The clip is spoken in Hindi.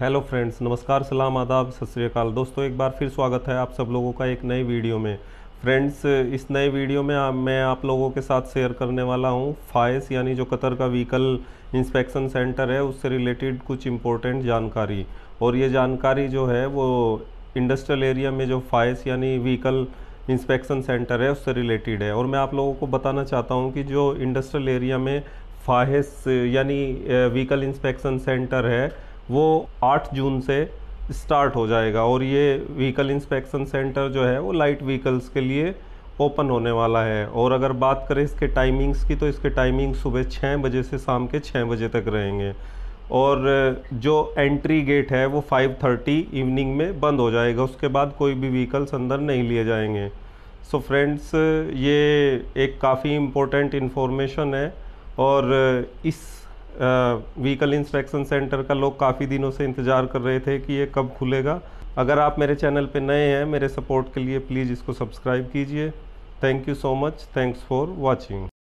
हेलो फ्रेंड्स नमस्कार सलाम आदाब सत श्रीकाल दोस्तों एक बार फिर स्वागत है आप सब लोगों का एक नए वीडियो में फ्रेंड्स इस नए वीडियो में आ, मैं आप लोगों के साथ शेयर करने वाला हूँ फाइस यानी जो कतर का व्हीकल इंस्पेक्शन सेंटर है उससे रिलेटेड कुछ इम्पोर्टेंट जानकारी और ये जानकारी जो है वो इंडस्ट्रियल एरिया में जो फाइस यानी व्हीकल इंस्पेक्शन सेंटर है उससे रिलेटेड है और मैं आप लोगों को बताना चाहता हूँ कि जो इंडस्ट्रियल एरिया में फाइस यानी व्हीकल इंस्पेक्शन सेंटर है वो 8 जून से स्टार्ट हो जाएगा और ये व्हीकल इंस्पेक्शन सेंटर जो है वो लाइट व्हीकल्स के लिए ओपन होने वाला है और अगर बात करें इसके टाइमिंग्स की तो इसके टाइमिंग सुबह छः बजे से शाम के छः बजे तक रहेंगे और जो एंट्री गेट है वो 5:30 इवनिंग में बंद हो जाएगा उसके बाद कोई भी व्हीकल्स अंदर नहीं लिए जाएंगे सो so फ्रेंड्स ये एक काफ़ी इम्पोर्टेंट इन्फॉर्मेशन है और इस व्हीकल इंस्पेक्शन सेंटर का लोग काफ़ी दिनों से इंतज़ार कर रहे थे कि ये कब खुलेगा अगर आप मेरे चैनल पे नए हैं मेरे सपोर्ट के लिए प्लीज़ इसको सब्सक्राइब कीजिए thank you so much thanks for watching